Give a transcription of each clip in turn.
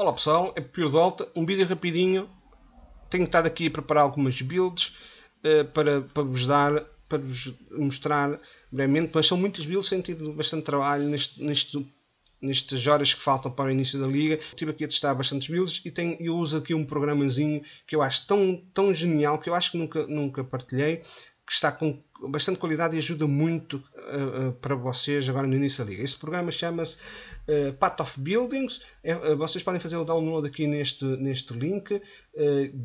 Olá pessoal, é Pio volta um vídeo rapidinho. Tenho estado aqui a preparar algumas builds uh, para, para vos dar, para vos mostrar brevemente, mas são muitas builds, tenho tido bastante trabalho neste, neste, nestas horas que faltam para o início da liga. Estive aqui a testar bastantes builds e tenho, eu uso aqui um programazinho que eu acho tão, tão genial que eu acho que nunca, nunca partilhei que está com bastante qualidade e ajuda muito uh, uh, para vocês agora no início da liga. Este programa chama-se uh, Path of Buildings. É, vocês podem fazer o download aqui neste, neste link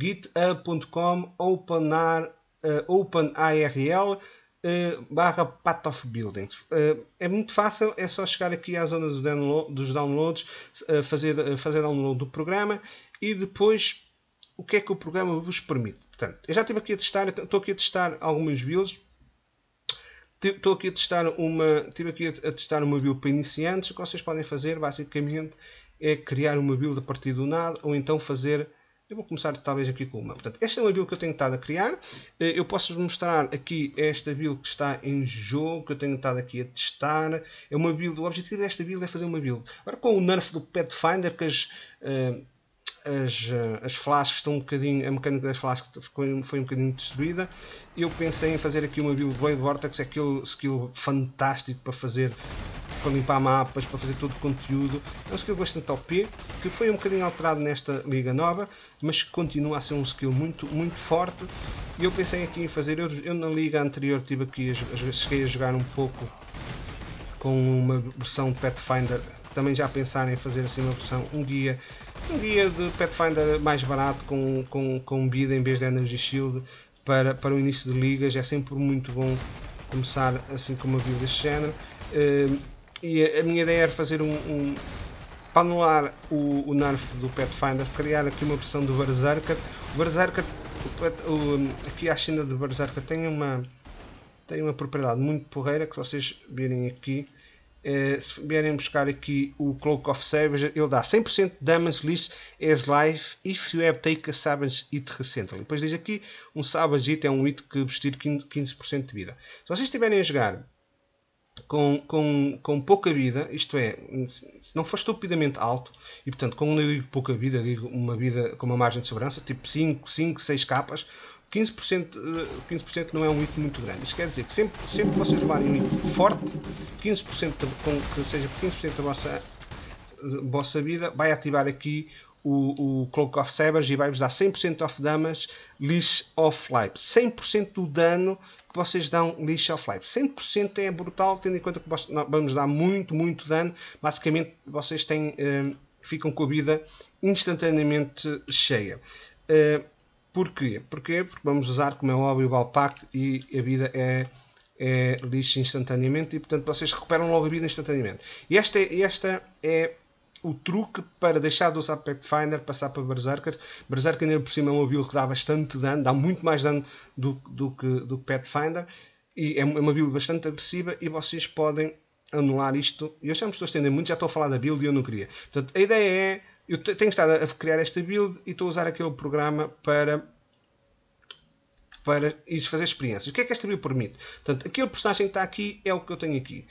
github.com openar openarl barra Path of Buildings. é muito fácil, é só chegar aqui à zona dos downloads, fazer, fazer download do programa e depois o que é que o programa vos permite? Portanto, eu já estive aqui a testar, estou aqui a testar algumas builds. Estou aqui a testar uma, estive aqui a testar uma build para iniciantes. O que vocês podem fazer, basicamente, é criar uma build a partir do nada ou então fazer eu vou começar talvez aqui com uma. Portanto, esta é uma build que eu tenho estado a criar. Eh, eu posso mostrar aqui esta build que está em jogo, que eu tenho estado aqui a testar. É uma build, o objetivo desta build é fazer uma build. Agora com o nerf do Pathfinder, que as, uh, as, eh, as flasques estão um bocadinho. A mecânica das flasques foi, foi um bocadinho destruída. Eu pensei em fazer aqui uma Build Blade Vortex, aquele skill fantástico para fazer para limpar mapas, para fazer todo o conteúdo. É um skill bastante OP, que foi um bocadinho alterado nesta liga nova, mas continua a ser um skill muito, muito forte. E eu pensei aqui em fazer, eu, eu na liga anterior tive aqui, cheguei a jogar um pouco com uma versão de Pathfinder, também já pensar em fazer assim uma versão, um guia um guia de Pathfinder mais barato com, com, com vida em vez de Energy Shield para, para o início de ligas. É sempre muito bom começar assim com uma vida deste género. Uh, e a, a, minha ideia era fazer um. um para anular o, o nerf do Pathfinder, criar aqui uma versão do Berserker. O Berserker, o, o, aqui a China de Berserker tem uma, tem uma propriedade muito porreira que vocês virem aqui eh, se vierem buscar aqui o Cloak of Savage, ele dá 100% damage list as life if you have taken a Savage hit recently. Depois diz aqui, um Savage hit é um hit que vestir 15%, 15 de vida. Se vocês estiverem a jogar com, com, com pouca vida, isto é, se não for estupidamente alto, e portanto, quando eu digo pouca vida, digo uma vida com uma margem de segurança, tipo 5, 5, 6 capas, 15%, 15 eh, não é um hit muito grande. Isto quer dizer que sempre, sempre que vocês levarem um hit forte, 15% com, que seja 15% da vossa, da vossa vida, vai ativar aqui o, o Cloak of Sabers e vai-vos dar 100% of damage, leash of life. 100% do dano que vocês dão leash of life. 100% é brutal, tendo em conta que vos, não, vamos dar muito, muito dano. Basicamente, vocês têm, eh, ficam com a vida instantaneamente cheia. Eh, Porquê? Porquê? Porque vamos usar, como é óbvio, o Balpact e a vida é, é lixo instantaneamente e, portanto, vocês recuperam logo a vida instantaneamente. E esta, esta é o truque para deixar de usar Pathfinder, passar para Berserker. Berserker, ainda por cima, é uma build que dá bastante dano, dá muito mais dano do, do, que, do que Pathfinder. E é, é uma build bastante agressiva e vocês podem anular isto. Eu já me estou a estender muito, já estou a falar da build e eu não queria. Portanto, a ideia é eu tenho estado a criar esta build e estou a usar aquele programa para para isso fazer experiências. O que é que esta build permite? Portanto, aquele personagem que está aqui é o que eu tenho aqui.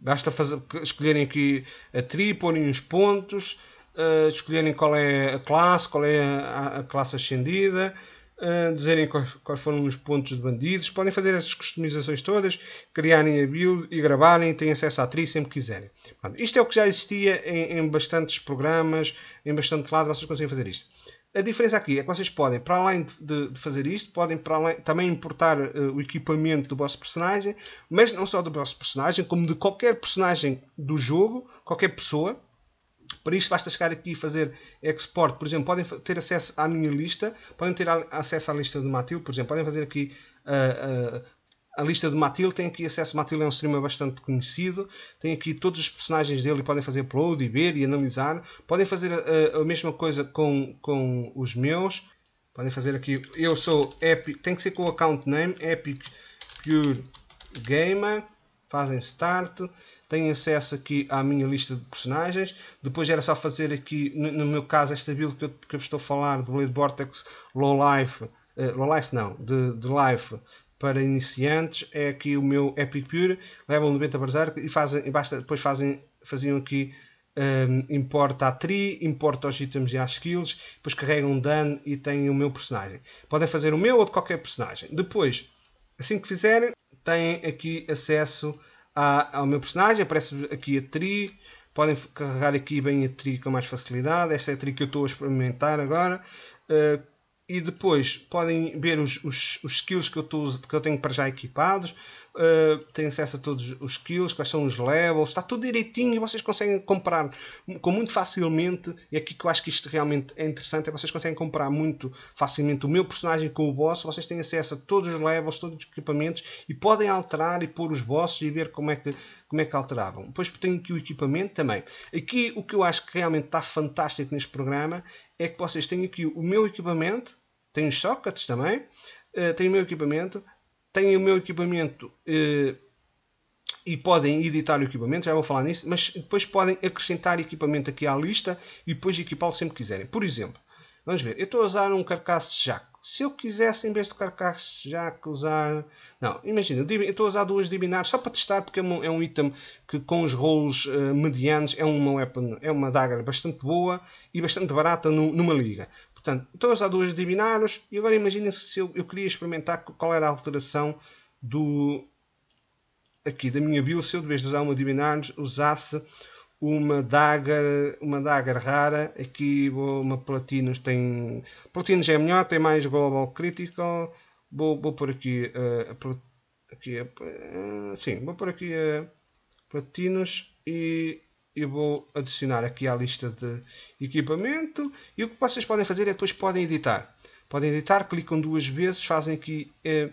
Basta fazer, escolherem aqui a tri, porem uns pontos, uh, escolherem qual é a classe, qual é a, a classe ascendida, eh, dizerem quais, foram os pontos de bandidos, podem fazer essas customizações todas, criarem a build e gravarem, têm acesso à atriz sempre quiserem. Pronto, isto é o que já existia em, em bastantes programas, em bastante lado, vocês conseguem fazer isto. A diferença aqui é que vocês podem, para além de, de fazer isto, podem para além, também importar uh, o equipamento do vosso personagem, mas não só do vosso personagem, como de qualquer personagem do jogo, qualquer pessoa, para isto basta chegar aqui e fazer export. Por exemplo, podem ter acesso à minha lista, podem ter acesso à lista de Matil, por exemplo, podem fazer aqui uh, uh, a lista de Matil tem aqui acesso. Matil é um streamer bastante conhecido. Tem aqui todos os personagens dele podem fazer upload e ver e analisar. Podem fazer a, ah, a mesma coisa com, com os meus. Podem fazer aqui. Eu sou Epic. Tem que ser com o account name Epic Pure Gamer. Fazem start tenho acesso aqui à minha lista de personagens. Depois era só fazer aqui, no, meu caso, esta build que eu, que eu estou a falar, do Blade Vortex Low Life, uh, Low Life não, de, de Life para iniciantes, é aqui o meu Epic Pure, level 90 Berserk e fazem, e basta, depois fazem, faziam aqui um, ehm, importa a tri, importa os itens e as skills, depois carregam um dano e têm o meu personagem. Podem fazer o meu ou de qualquer personagem. Depois, assim que fizerem, têm aqui acesso ao meu personagem. Aparece aqui a tri. Podem carregar aqui bem a tri com mais facilidade. Esta é a tri que eu estou a experimentar agora. Uh, e depois podem ver os, os, os skills que eu, tô, que eu tenho para já equipados, uh, eh, têm acesso a todos os skills, quais são os levels, está tudo direitinho e vocês conseguem comprar com muito facilmente, e aqui que eu acho que isto realmente é interessante, é que vocês conseguem comprar muito facilmente o meu personagem com o boss, vocês têm acesso a todos os levels, todos os equipamentos, e podem alterar e pôr os bosses e ver como é que, como é que alteravam. Depois tem aqui o equipamento também. Aqui o que eu acho que realmente está fantástico neste programa é que vocês têm aqui o meu equipamento, tenho os sockets também, uh, eh, tenho o meu equipamento, tenho o meu equipamento uh, e podem editar o equipamento, já vou falar nisso, mas depois podem acrescentar equipamento aqui à lista e depois equipá-lo sempre que quiserem. Por exemplo, vamos ver, eu estou a usar um carcaço jack. Se eu quisesse, em vez de carcaço jack, usar... Não, imagina, eu estou a usar duas divinar só para testar, porque é, é um, item que com os rolos uh, medianos é uma, weapon, é uma daga bastante boa e bastante barata no, numa liga. Portanto, todas usar duas Divinários. E agora imaginem se eu, eu, queria experimentar qual era a alteração do aqui da minha build se eu, de vez de usar uma Divinários, usasse uma dagger, uma dagger rara. Aqui vou uma platinos Tem, platinos é melhor, tem mais Global Critical. Vou, vou por aqui uh, a Aqui, uh, sim, vou por aqui a uh, e e vou adicionar aqui à lista de equipamento. E o que vocês podem fazer é depois podem editar. Podem editar, clicam duas vezes, fazem aqui é,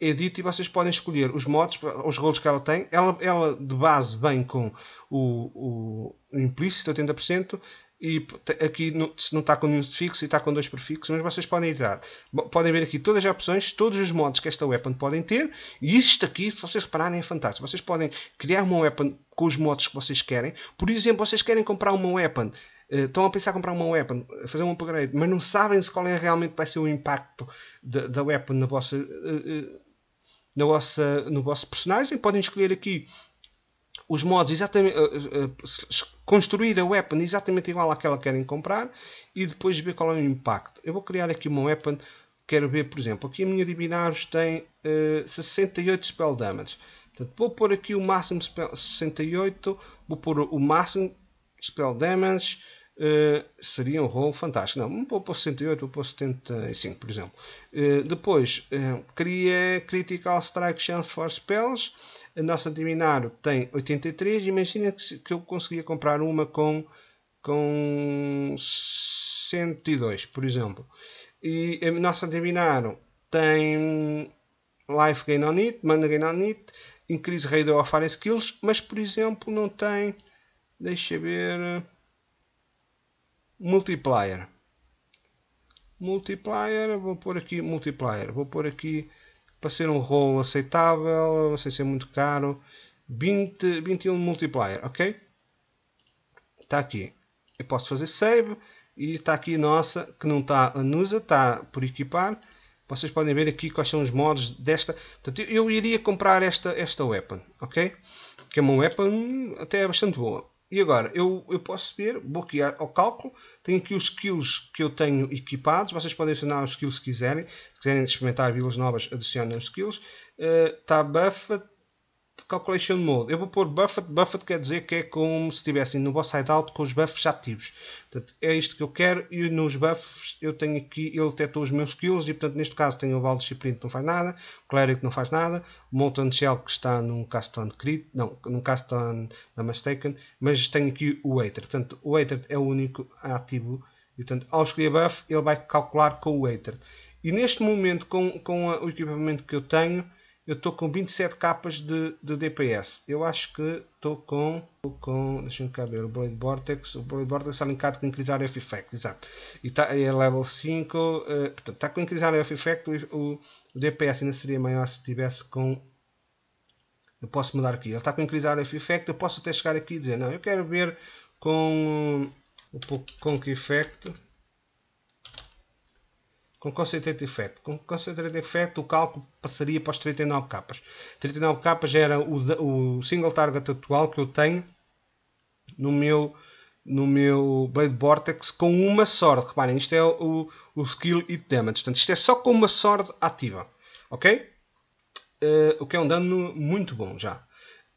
edit e vocês podem escolher os modos, os rolos que ela tem. Ela, ela de base vem com o, o implícito 80%, e aqui não, se não está com nenhum sufixo e está com dois prefixos, mas vocês podem entrar. Podem ver aqui todas as opções, todos os modos que esta weapon podem ter, e isto aqui, se vocês repararem, é fantástico. Vocês podem criar uma weapon com os modos que vocês querem. Por exemplo, vocês querem comprar uma weapon, eh, estão a pensar em comprar uma weapon, fazer um upgrade, mas não sabem se qual é realmente vai ser o impacto da, weapon na vossa, eh, eh, na vossa, no vosso personagem. Podem escolher aqui os mods exatamente, eh, eh, eh, construir a weapon exatamente igual àquela que querem comprar e depois ver qual é o impacto. Eu vou criar aqui uma weapon, quero ver, por exemplo, aqui a minha Divinários tem uh, 68 spell damage. Portanto, vou pôr aqui o máximo spell, 68, vou pôr o máximo spell damage Uh, seria um rolo fantástico. Não, um pouco para 68, um para 75, por exemplo. Uh, depois, uh, eh, cria Critical Strike Chance for Spells. A nossa Diminar tem 83. Imagina que, que, eu conseguia comprar uma com, com 102, por exemplo. E a nossa Diminar tem Life Gain on It, Mana Gain on It, Increase Radio of Fire Skills, mas por exemplo não tem. Deixa ver multiplier. Multiplier, vou pôr aqui multiplier. Vou pôr aqui para ser um rol aceitável, sem ser é muito caro. 20, 21 multiplier, ok? Está aqui. Eu posso fazer save e está aqui nossa, que não está anusa, está por equipar. Vocês podem ver aqui quais são os modos desta. Portanto, eu iria comprar esta, esta weapon, ok? Que é uma weapon até bastante boa. E agora, eu, eu posso ver, vou aqui ao cálculo, tenho aqui os skills que eu tenho equipados, vocês podem adicionar os skills se quiserem, se quiserem experimentar vilas novas, adicionem os skills. Está uh, tá buff Calculation Mode. Eu vou pôr Buffet. Buffet quer dizer que é como se estivessem no side hideout com os buffs ativos. Portanto, é isto que eu quero. E nos buffs eu tenho aqui, ele detectou os meus skills. E portanto, neste caso, tenho o Val Discipline que não faz nada, o Cleric não faz nada, o Mountain Shell que está num Castan Crit, não, num Castan na Mistaken. Mas tenho aqui o Waiter. Portanto, o Waiter é o único ativo. E portanto, ao escolher buff, ele vai calcular com o Waiter. E neste momento, com, com a, o equipamento que eu tenho eu estou com 27 capas de, de DPS. Eu acho que estou com, com. Deixa-me cá ver. O Blade Vortex. O Blade Vortex está linkado com o Inquisar F Effect. Exato. E tá, é level 5. Uh, eh, portanto, está com o Inquisar F Effect. O, o, DPS ainda seria maior se tivesse com. Eu posso mudar aqui. Ele está com o Inquisar F Effect. Eu posso até chegar aqui e dizer: Não, eu quero ver com. Um pouco com que efeito com concentrate de Com concentrate de o cálculo passaria para os 39 capas. 39 capas era o, o single target atual que eu tenho no meu no meu Blade Vortex com uma sord Reparem, isto é o, o skill e damage. Portanto, isto é só com uma sord ativa. Ok? Uh, o que é um dano muito bom já.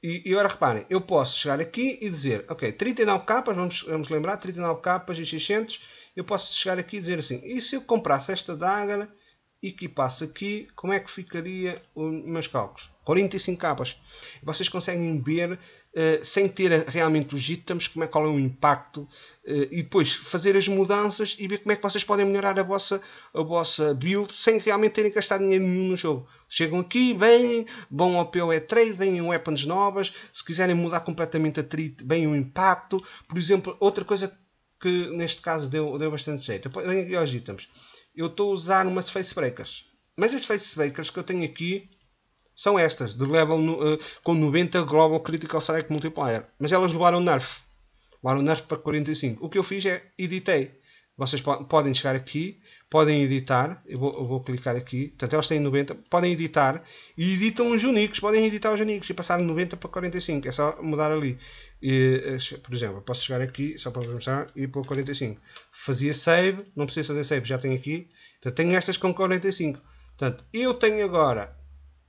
E, e agora reparem, eu posso chegar aqui e dizer, ok, 39 capas, vamos, vamos lembrar, 39 capas e 600 eu posso chegar aqui e dizer assim, e se eu comprasse esta daga e equipasse aqui, como é que ficaria os meus cálculos? 45 capas. Vocês conseguem ver, eh, sem ter realmente os itens, como é, qual é o impacto, eh, e depois fazer as mudanças e ver como é que vocês podem melhorar a vossa, a vossa build sem realmente terem gastado dinheiro nenhum no jogo. Chegam aqui, bem, vão ao PoE trade, vêm weapons novas, se quiserem mudar completamente a trite bem o impacto. Por exemplo, outra coisa que que neste caso deu, deu bastante jeito. Vem aqui aos itens. Eu estou a usar umas face breakers. Mas as face breakers que eu tenho aqui são estas, de level uh, com 90 Global Critical Strike Multiplier. Mas elas levaram nerf. Levaram nerf para 45. O que eu fiz é editei. Vocês po podem chegar aqui, podem editar. Eu vou, eu vou, clicar aqui. Portanto, elas têm 90. Podem editar e editam os uniques, Podem editar os uniques e passar de 90 para 45. É só mudar ali. E, eh, por exemplo, posso chegar aqui, só para mostrar, e pôr 45. Fazia save, não preciso fazer save, já tenho aqui. Então, tenho estas com 45. Portanto, eu tenho agora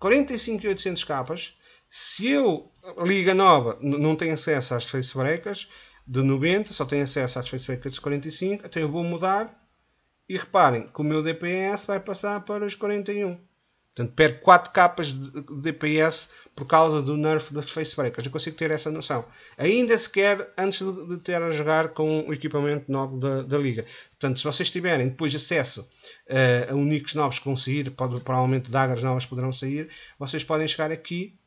45.800 capas. Se eu, Liga Nova, não tenho acesso às face breakers, de 90, só tem acesso às Facebook dos 45, então eu vou mudar e reparem que o meu DPS vai passar para os 41. Portanto, perco 4 capas de DPS por causa do nerf das facebreakers. Eu consigo ter essa noção. Ainda sequer antes de, ter a jogar com o equipamento novo da, da liga. Portanto, se vocês tiverem depois acesso uh, a uniques novos que vão sair, pode, provavelmente dagas novas poderão sair, vocês podem chegar aqui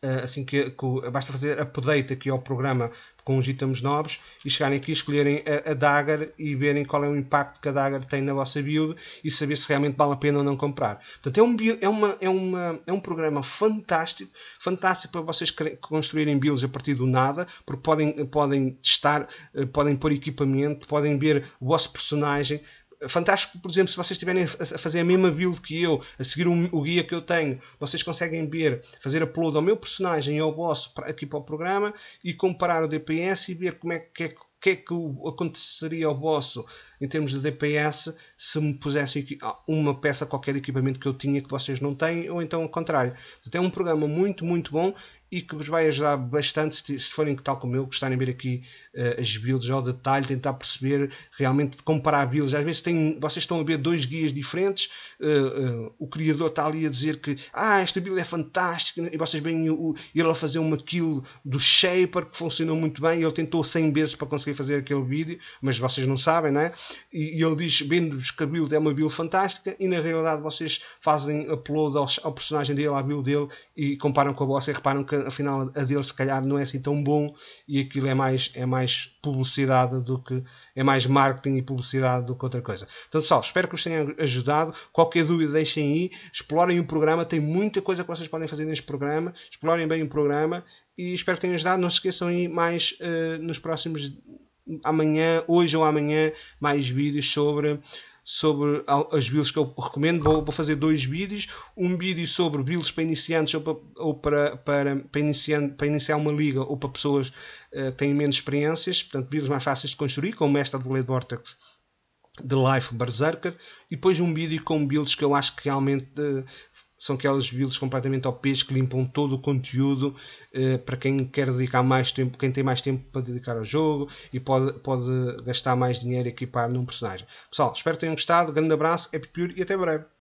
eh, assim que, que, basta fazer update aqui ao programa com os itens novos e chegarem aqui escolherem a, a Dagger e verem qual é o impacto que a Dagger tem na vossa build e saber se realmente vale a pena ou não comprar. Portanto, é um, é uma, é uma, é um programa fantástico, fantástico para vocês construírem builds a partir do nada, porque podem, podem testar, eh, podem pôr equipamento, podem ver o vosso personagem, fantástico, por exemplo, se vocês estiverem a fazer a mesma build que eu, a seguir o, o guia que eu tenho, vocês conseguem ver, fazer upload ao meu personagem e ao vosso aqui para o programa e comparar o DPS e ver como é que é que é que aconteceria ao vosso em termos de DPS, se me pusesse ah, uma peça qualquer de equipamento que eu tinha que vocês não têm, ou então ao contrário. Então é um programa muito, muito bom e que vos vai ajudar bastante se, forem tal como eu, gostarem de ver aqui uh, as builds ao detalhe, tentar perceber realmente comparar builds. Às vezes tem, vocês estão a ver dois guias diferentes, uh, uh, o criador está ali a dizer que ah, esta build é fantástica, e vocês veem o, ele a fazer uma kill do Shaper que funcionou muito bem, ele tentou 100 vezes para conseguir fazer aquele vídeo, mas vocês não sabem, não é? e, e ele diz: vendo-vos que a build é uma build fantástica, e na realidade vocês fazem upload ao personagem dele, à build dele, e comparam com a vossa e reparam que afinal a dele se calhar não é assim tão bom e aquilo é mais, é mais publicidade do que. é mais marketing e publicidade do que outra coisa. Então, pessoal, espero que vos tenha ajudado. Qualquer dúvida, deixem aí, explorem o programa, tem muita coisa que vocês podem fazer neste programa, explorem bem o programa e espero que tenham ajudado. Não se esqueçam aí mais uh, nos próximos amanhã, hoje ou amanhã, mais vídeos sobre sobre as builds que eu recomendo. Vou, vou fazer dois vídeos. Um vídeo sobre builds para iniciantes ou para, ou para, para, para, iniciar, para iniciar uma liga ou para pessoas uh, que têm menos experiências. Portanto, builds mais fáceis de construir, como esta do Blade Vortex de Life Berserker. E depois um vídeo com builds que eu acho que realmente uh, são aquelas builds completamente OPs que limpam todo o conteúdo eh, para quem quer dedicar mais tempo, quem tem mais tempo para dedicar ao jogo e pode, pode gastar mais dinheiro e equipar num personagem. Pessoal, espero que tenham gostado. Grande abraço, Happy é Pure e até breve.